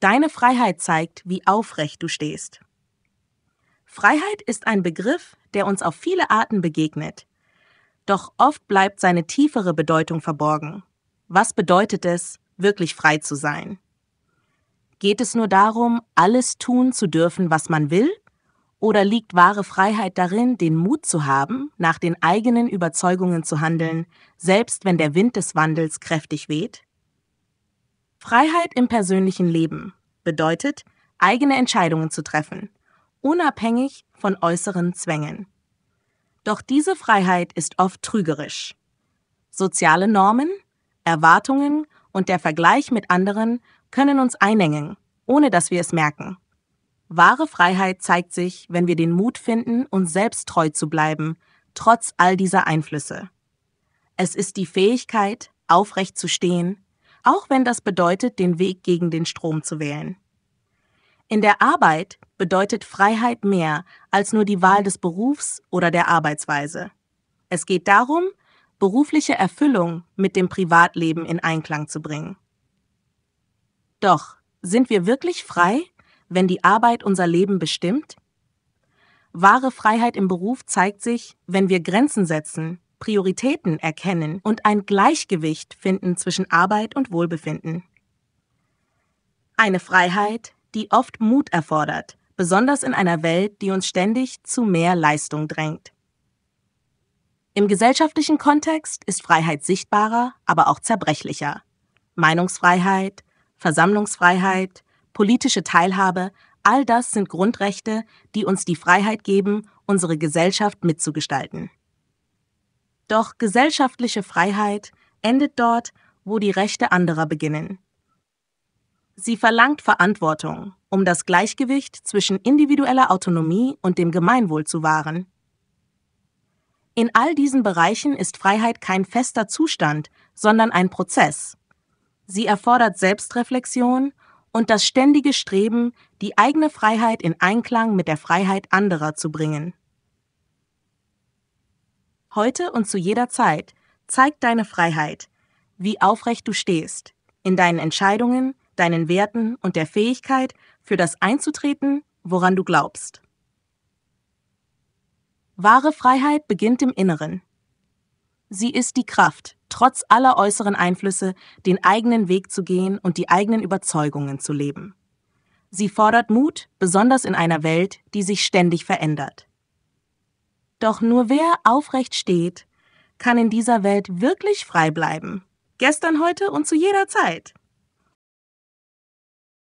Deine Freiheit zeigt, wie aufrecht du stehst. Freiheit ist ein Begriff, der uns auf viele Arten begegnet. Doch oft bleibt seine tiefere Bedeutung verborgen. Was bedeutet es, wirklich frei zu sein? Geht es nur darum, alles tun zu dürfen, was man will? Oder liegt wahre Freiheit darin, den Mut zu haben, nach den eigenen Überzeugungen zu handeln, selbst wenn der Wind des Wandels kräftig weht? Freiheit im persönlichen Leben bedeutet, eigene Entscheidungen zu treffen, unabhängig von äußeren Zwängen. Doch diese Freiheit ist oft trügerisch. Soziale Normen, Erwartungen und der Vergleich mit anderen können uns einengen, ohne dass wir es merken. Wahre Freiheit zeigt sich, wenn wir den Mut finden, uns selbst treu zu bleiben, trotz all dieser Einflüsse. Es ist die Fähigkeit, aufrecht zu stehen, auch wenn das bedeutet, den Weg gegen den Strom zu wählen. In der Arbeit bedeutet Freiheit mehr als nur die Wahl des Berufs oder der Arbeitsweise. Es geht darum, berufliche Erfüllung mit dem Privatleben in Einklang zu bringen. Doch sind wir wirklich frei, wenn die Arbeit unser Leben bestimmt? Wahre Freiheit im Beruf zeigt sich, wenn wir Grenzen setzen, Prioritäten erkennen und ein Gleichgewicht finden zwischen Arbeit und Wohlbefinden. Eine Freiheit, die oft Mut erfordert, besonders in einer Welt, die uns ständig zu mehr Leistung drängt. Im gesellschaftlichen Kontext ist Freiheit sichtbarer, aber auch zerbrechlicher. Meinungsfreiheit, Versammlungsfreiheit, politische Teilhabe, all das sind Grundrechte, die uns die Freiheit geben, unsere Gesellschaft mitzugestalten. Doch gesellschaftliche Freiheit endet dort, wo die Rechte anderer beginnen. Sie verlangt Verantwortung, um das Gleichgewicht zwischen individueller Autonomie und dem Gemeinwohl zu wahren. In all diesen Bereichen ist Freiheit kein fester Zustand, sondern ein Prozess. Sie erfordert Selbstreflexion und das ständige Streben, die eigene Freiheit in Einklang mit der Freiheit anderer zu bringen heute und zu jeder Zeit. zeigt deine Freiheit, wie aufrecht du stehst, in deinen Entscheidungen, deinen Werten und der Fähigkeit, für das einzutreten, woran du glaubst. Wahre Freiheit beginnt im Inneren. Sie ist die Kraft, trotz aller äußeren Einflüsse den eigenen Weg zu gehen und die eigenen Überzeugungen zu leben. Sie fordert Mut, besonders in einer Welt, die sich ständig verändert. Doch nur wer aufrecht steht, kann in dieser Welt wirklich frei bleiben. Gestern, heute und zu jeder Zeit.